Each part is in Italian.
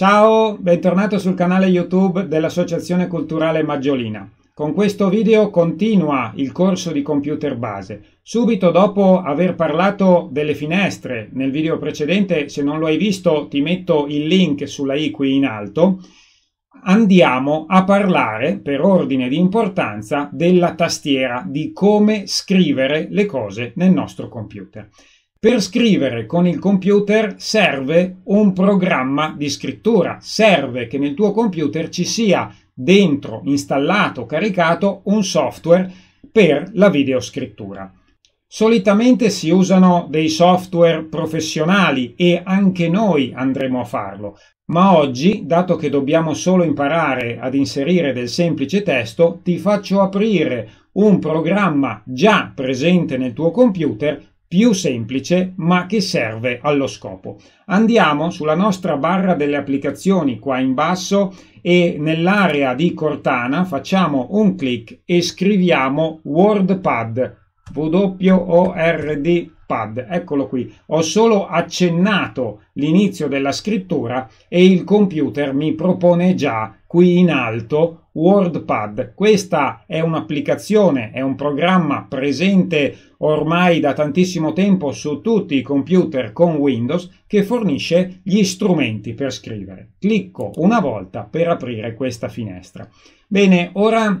Ciao, bentornato sul canale YouTube dell'Associazione Culturale Maggiolina. Con questo video continua il corso di computer base. Subito dopo aver parlato delle finestre nel video precedente, se non lo hai visto ti metto il link sulla i qui in alto, andiamo a parlare per ordine di importanza della tastiera, di come scrivere le cose nel nostro computer. Per scrivere con il computer serve un programma di scrittura, serve che nel tuo computer ci sia dentro, installato, caricato un software per la videoscrittura. Solitamente si usano dei software professionali e anche noi andremo a farlo, ma oggi, dato che dobbiamo solo imparare ad inserire del semplice testo, ti faccio aprire un programma già presente nel tuo computer più semplice ma che serve allo scopo. Andiamo sulla nostra barra delle applicazioni qua in basso e nell'area di Cortana facciamo un clic e scriviamo WordPad WORD pad. Eccolo qui, ho solo accennato l'inizio della scrittura e il computer mi propone già qui in alto WordPad. Questa è un'applicazione, è un programma presente ormai da tantissimo tempo su tutti i computer con Windows che fornisce gli strumenti per scrivere. Clicco una volta per aprire questa finestra. Bene, ora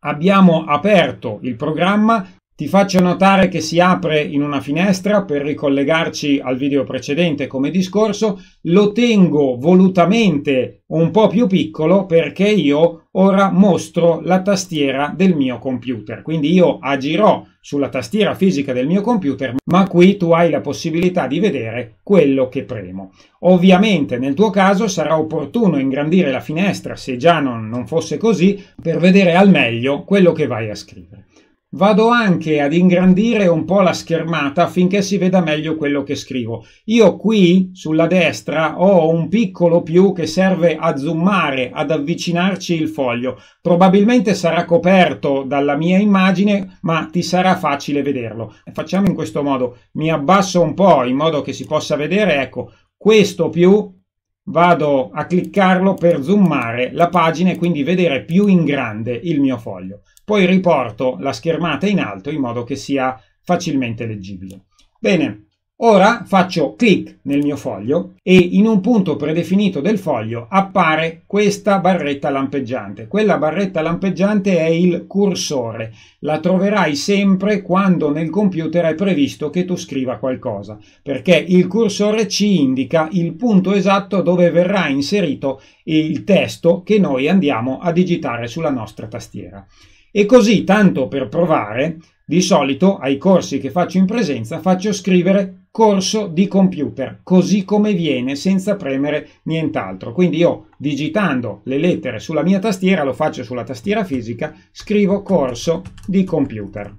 abbiamo aperto il programma, ti faccio notare che si apre in una finestra per ricollegarci al video precedente come discorso, lo tengo volutamente un po' più piccolo perché io ora mostro la tastiera del mio computer. Quindi io agirò sulla tastiera fisica del mio computer, ma qui tu hai la possibilità di vedere quello che premo. Ovviamente nel tuo caso sarà opportuno ingrandire la finestra, se già non, non fosse così, per vedere al meglio quello che vai a scrivere. Vado anche ad ingrandire un po' la schermata affinché si veda meglio quello che scrivo. Io qui sulla destra ho un piccolo più che serve a zoomare, ad avvicinarci il foglio. Probabilmente sarà coperto dalla mia immagine, ma ti sarà facile vederlo. Facciamo in questo modo. Mi abbasso un po' in modo che si possa vedere. Ecco, questo più vado a cliccarlo per zoomare la pagina e quindi vedere più in grande il mio foglio. Poi riporto la schermata in alto in modo che sia facilmente leggibile. Bene, ora faccio clic nel mio foglio e in un punto predefinito del foglio appare questa barretta lampeggiante. Quella barretta lampeggiante è il cursore. La troverai sempre quando nel computer è previsto che tu scriva qualcosa, perché il cursore ci indica il punto esatto dove verrà inserito il testo che noi andiamo a digitare sulla nostra tastiera. E così, tanto per provare, di solito ai corsi che faccio in presenza faccio scrivere corso di computer, così come viene, senza premere nient'altro. Quindi io digitando le lettere sulla mia tastiera, lo faccio sulla tastiera fisica, scrivo corso di computer.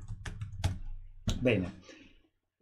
Bene.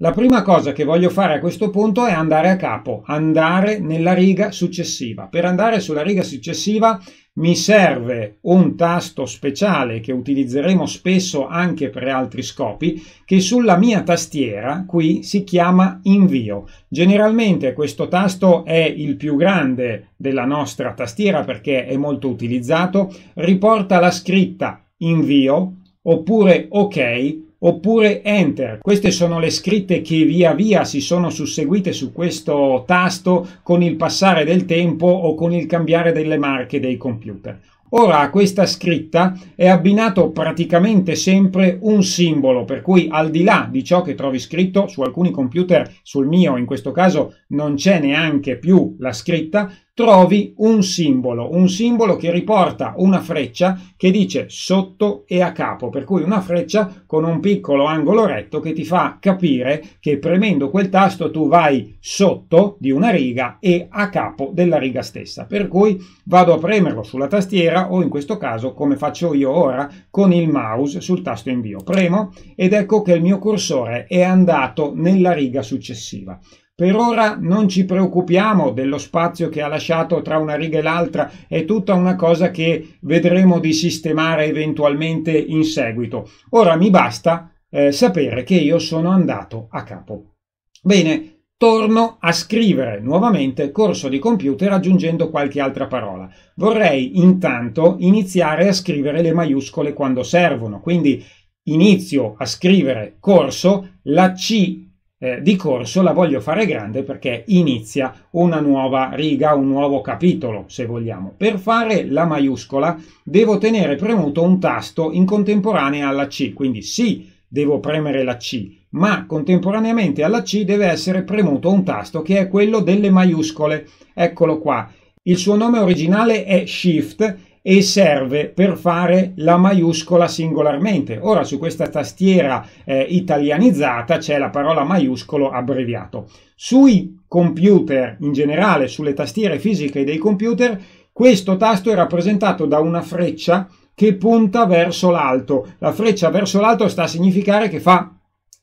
La prima cosa che voglio fare a questo punto è andare a capo, andare nella riga successiva. Per andare sulla riga successiva mi serve un tasto speciale che utilizzeremo spesso anche per altri scopi che sulla mia tastiera qui si chiama invio. Generalmente questo tasto è il più grande della nostra tastiera perché è molto utilizzato, riporta la scritta invio oppure ok oppure Enter. Queste sono le scritte che via via si sono susseguite su questo tasto con il passare del tempo o con il cambiare delle marche dei computer. Ora a questa scritta è abbinato praticamente sempre un simbolo, per cui al di là di ciò che trovi scritto su alcuni computer, sul mio in questo caso non c'è neanche più la scritta, trovi un simbolo, un simbolo che riporta una freccia che dice sotto e a capo, per cui una freccia con un piccolo angolo retto che ti fa capire che premendo quel tasto tu vai sotto di una riga e a capo della riga stessa, per cui vado a premerlo sulla tastiera o in questo caso come faccio io ora con il mouse sul tasto invio. Premo ed ecco che il mio cursore è andato nella riga successiva. Per ora non ci preoccupiamo dello spazio che ha lasciato tra una riga e l'altra, è tutta una cosa che vedremo di sistemare eventualmente in seguito. Ora mi basta eh, sapere che io sono andato a capo. Bene, torno a scrivere nuovamente corso di computer aggiungendo qualche altra parola. Vorrei intanto iniziare a scrivere le maiuscole quando servono, quindi inizio a scrivere corso, la C eh, di corso la voglio fare grande perché inizia una nuova riga, un nuovo capitolo, se vogliamo. Per fare la maiuscola devo tenere premuto un tasto in contemporanea alla C, quindi sì, devo premere la C, ma contemporaneamente alla C deve essere premuto un tasto che è quello delle maiuscole. Eccolo qua. Il suo nome originale è Shift e serve per fare la maiuscola singolarmente. Ora su questa tastiera eh, italianizzata c'è la parola maiuscolo abbreviato. Sui computer in generale, sulle tastiere fisiche dei computer, questo tasto è rappresentato da una freccia che punta verso l'alto. La freccia verso l'alto sta a significare che fa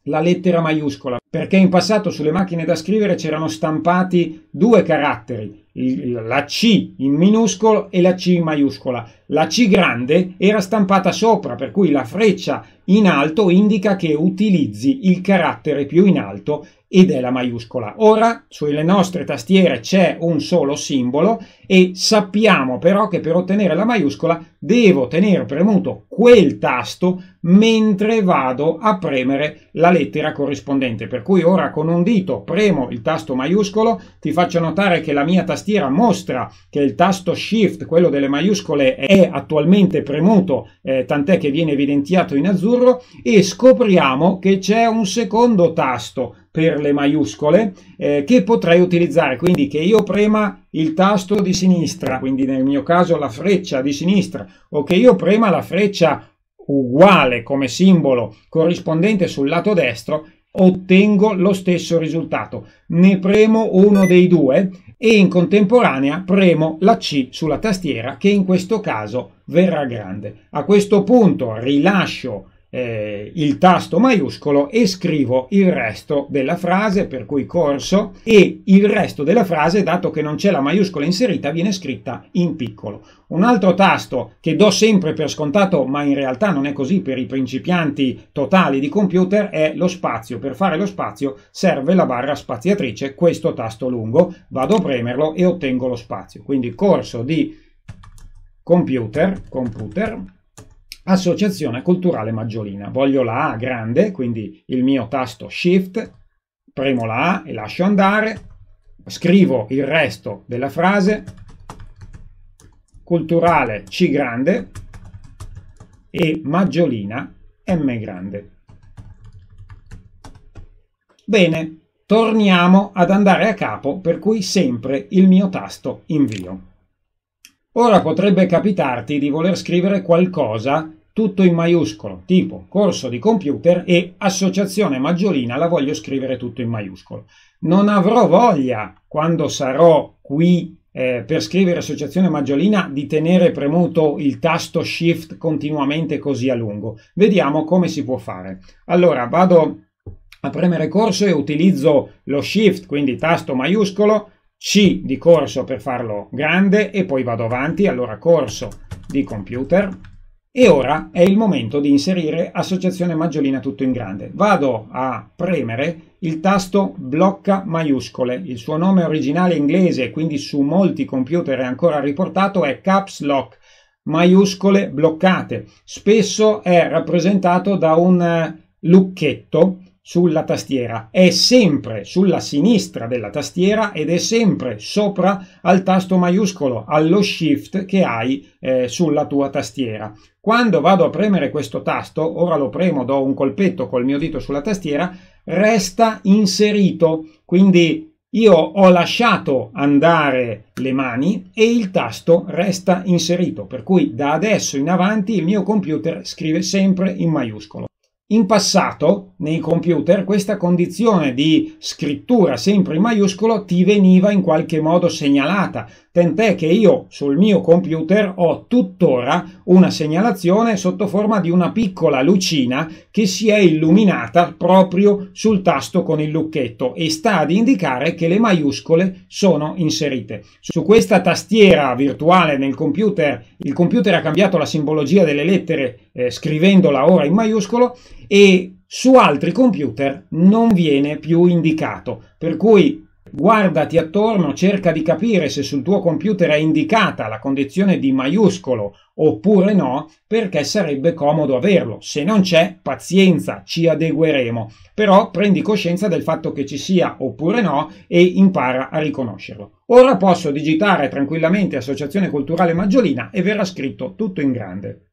la lettera maiuscola perché in passato sulle macchine da scrivere c'erano stampati due caratteri, la C in minuscolo e la C in maiuscola. La C grande era stampata sopra, per cui la freccia in alto indica che utilizzi il carattere più in alto ed è la maiuscola. Ora sulle nostre tastiere c'è un solo simbolo e sappiamo però che per ottenere la maiuscola devo tenere premuto quel tasto mentre vado a premere la lettera corrispondente. Per per cui ora con un dito premo il tasto maiuscolo, ti faccio notare che la mia tastiera mostra che il tasto shift, quello delle maiuscole, è attualmente premuto, eh, tant'è che viene evidenziato in azzurro, e scopriamo che c'è un secondo tasto per le maiuscole eh, che potrei utilizzare, quindi che io prema il tasto di sinistra, quindi nel mio caso la freccia di sinistra, o che io prema la freccia uguale come simbolo corrispondente sul lato destro ottengo lo stesso risultato. Ne premo uno dei due e in contemporanea premo la C sulla tastiera che in questo caso verrà grande. A questo punto rilascio eh, il tasto maiuscolo e scrivo il resto della frase, per cui corso, e il resto della frase, dato che non c'è la maiuscola inserita, viene scritta in piccolo. Un altro tasto che do sempre per scontato, ma in realtà non è così per i principianti totali di computer, è lo spazio. Per fare lo spazio serve la barra spaziatrice, questo tasto lungo, vado a premerlo e ottengo lo spazio. Quindi corso di computer, computer Associazione Culturale Maggiolina. Voglio la A grande, quindi il mio tasto Shift, premo la A e lascio andare, scrivo il resto della frase, culturale C grande e maggiolina M grande. Bene, torniamo ad andare a capo, per cui sempre il mio tasto invio. Ora potrebbe capitarti di voler scrivere qualcosa tutto in maiuscolo, tipo corso di computer e associazione maggiolina la voglio scrivere tutto in maiuscolo. Non avrò voglia, quando sarò qui eh, per scrivere associazione maggiolina, di tenere premuto il tasto shift continuamente così a lungo. Vediamo come si può fare. Allora, vado a premere corso e utilizzo lo shift, quindi tasto maiuscolo, C di corso per farlo grande e poi vado avanti, allora corso di computer e ora è il momento di inserire associazione maggiolina tutto in grande. Vado a premere il tasto blocca maiuscole. Il suo nome originale inglese, quindi su molti computer è ancora riportato, è caps lock, maiuscole bloccate. Spesso è rappresentato da un eh, lucchetto sulla tastiera, è sempre sulla sinistra della tastiera ed è sempre sopra al tasto maiuscolo, allo shift che hai eh, sulla tua tastiera. Quando vado a premere questo tasto, ora lo premo, do un colpetto col mio dito sulla tastiera, resta inserito, quindi io ho lasciato andare le mani e il tasto resta inserito, per cui da adesso in avanti il mio computer scrive sempre in maiuscolo. In passato, nei computer, questa condizione di scrittura sempre in maiuscolo ti veniva in qualche modo segnalata tant'è che io sul mio computer ho tuttora una segnalazione sotto forma di una piccola lucina che si è illuminata proprio sul tasto con il lucchetto e sta ad indicare che le maiuscole sono inserite. Su questa tastiera virtuale nel computer, il computer ha cambiato la simbologia delle lettere eh, scrivendola ora in maiuscolo e su altri computer non viene più indicato, per cui Guardati attorno, cerca di capire se sul tuo computer è indicata la condizione di maiuscolo oppure no, perché sarebbe comodo averlo. Se non c'è, pazienza, ci adegueremo. Però prendi coscienza del fatto che ci sia oppure no e impara a riconoscerlo. Ora posso digitare tranquillamente Associazione Culturale Maggiolina e verrà scritto tutto in grande.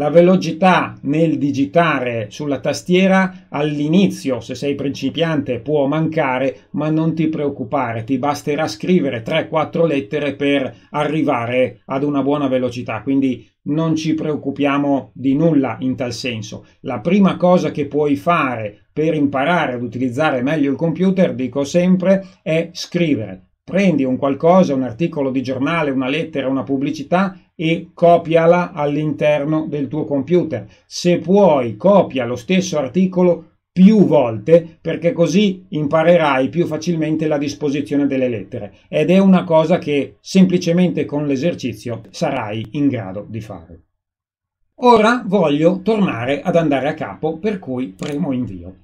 la velocità nel digitare sulla tastiera all'inizio, se sei principiante, può mancare, ma non ti preoccupare, ti basterà scrivere 3-4 lettere per arrivare ad una buona velocità, quindi non ci preoccupiamo di nulla in tal senso. La prima cosa che puoi fare per imparare ad utilizzare meglio il computer, dico sempre, è scrivere. Prendi un qualcosa, un articolo di giornale, una lettera, una pubblicità e copiala all'interno del tuo computer. Se puoi, copia lo stesso articolo più volte perché così imparerai più facilmente la disposizione delle lettere ed è una cosa che semplicemente con l'esercizio sarai in grado di fare. Ora voglio tornare ad andare a capo per cui premo invio.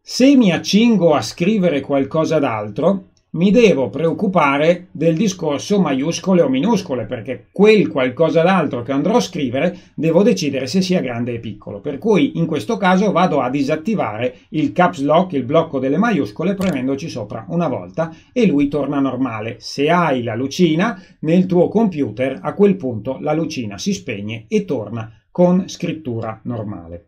Se mi accingo a scrivere qualcosa d'altro, mi devo preoccupare del discorso maiuscole o minuscole, perché quel qualcosa d'altro che andrò a scrivere devo decidere se sia grande o piccolo. Per cui in questo caso vado a disattivare il caps lock, il blocco delle maiuscole, premendoci sopra una volta e lui torna normale. Se hai la lucina nel tuo computer, a quel punto la lucina si spegne e torna con scrittura normale.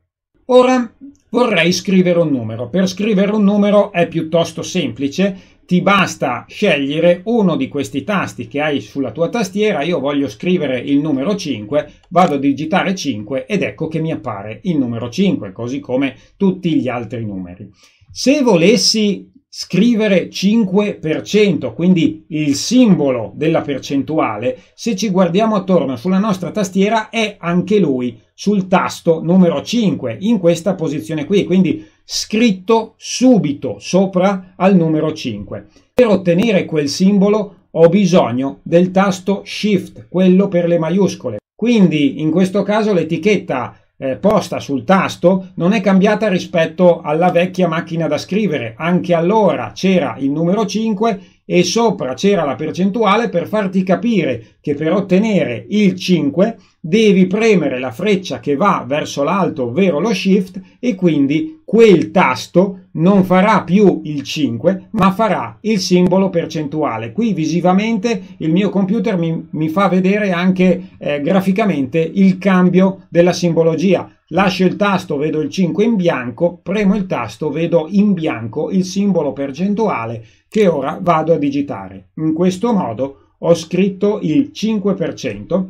Ora vorrei scrivere un numero. Per scrivere un numero è piuttosto semplice ti basta scegliere uno di questi tasti che hai sulla tua tastiera, io voglio scrivere il numero 5, vado a digitare 5 ed ecco che mi appare il numero 5, così come tutti gli altri numeri. Se volessi scrivere 5%, quindi il simbolo della percentuale, se ci guardiamo attorno sulla nostra tastiera è anche lui sul tasto numero 5 in questa posizione qui, quindi scritto subito sopra al numero 5. Per ottenere quel simbolo ho bisogno del tasto Shift, quello per le maiuscole. Quindi in questo caso l'etichetta eh, posta sul tasto non è cambiata rispetto alla vecchia macchina da scrivere. Anche allora c'era il numero 5 e sopra c'era la percentuale per farti capire che per ottenere il 5 devi premere la freccia che va verso l'alto, ovvero lo shift, e quindi quel tasto non farà più il 5, ma farà il simbolo percentuale. Qui visivamente il mio computer mi, mi fa vedere anche eh, graficamente il cambio della simbologia. Lascio il tasto, vedo il 5 in bianco, premo il tasto, vedo in bianco il simbolo percentuale che ora vado a digitare. In questo modo ho scritto il 5%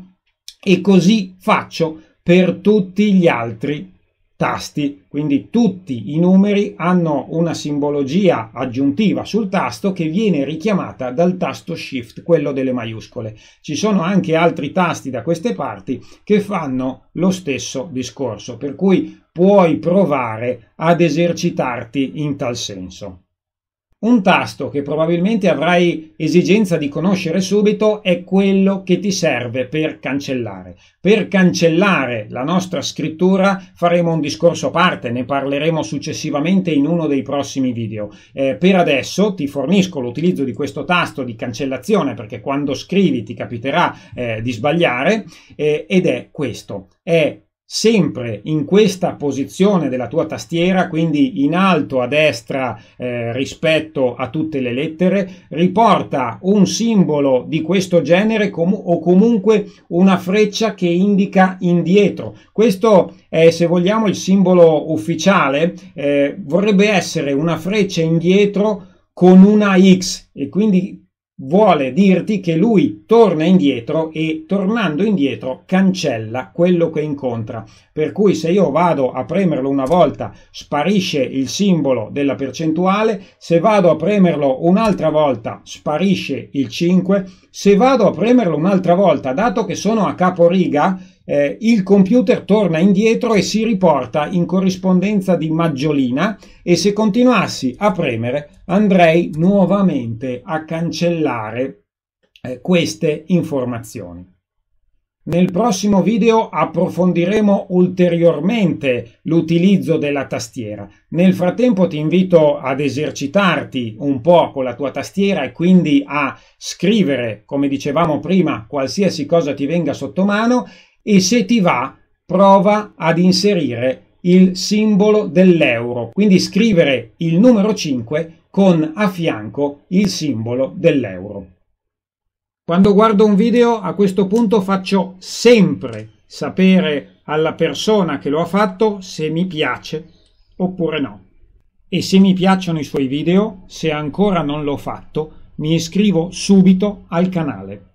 e così faccio per tutti gli altri tasti, quindi tutti i numeri hanno una simbologia aggiuntiva sul tasto che viene richiamata dal tasto Shift, quello delle maiuscole. Ci sono anche altri tasti da queste parti che fanno lo stesso discorso, per cui puoi provare ad esercitarti in tal senso. Un tasto che probabilmente avrai esigenza di conoscere subito è quello che ti serve per cancellare. Per cancellare la nostra scrittura faremo un discorso a parte, ne parleremo successivamente in uno dei prossimi video. Eh, per adesso ti fornisco l'utilizzo di questo tasto di cancellazione perché quando scrivi ti capiterà eh, di sbagliare eh, ed è questo. È sempre in questa posizione della tua tastiera, quindi in alto a destra eh, rispetto a tutte le lettere, riporta un simbolo di questo genere com- o comunque una freccia che indica indietro. Questo è, se vogliamo, il simbolo ufficiale, eh, vorrebbe essere una freccia indietro con una X e quindi vuole dirti che lui torna indietro e tornando indietro cancella quello che incontra. Per cui se io vado a premerlo una volta sparisce il simbolo della percentuale, se vado a premerlo un'altra volta sparisce il 5, se vado a premerlo un'altra volta, dato che sono a caporiga, eh, il computer torna indietro e si riporta in corrispondenza di Maggiolina e se continuassi a premere andrei nuovamente a cancellare eh, queste informazioni. Nel prossimo video approfondiremo ulteriormente l'utilizzo della tastiera. Nel frattempo ti invito ad esercitarti un po' con la tua tastiera e quindi a scrivere, come dicevamo prima, qualsiasi cosa ti venga sotto mano e se ti va prova ad inserire il simbolo dell'euro, quindi scrivere il numero 5 con a fianco il simbolo dell'euro. Quando guardo un video a questo punto faccio sempre sapere alla persona che lo ha fatto se mi piace oppure no. E se mi piacciono i suoi video, se ancora non l'ho fatto, mi iscrivo subito al canale.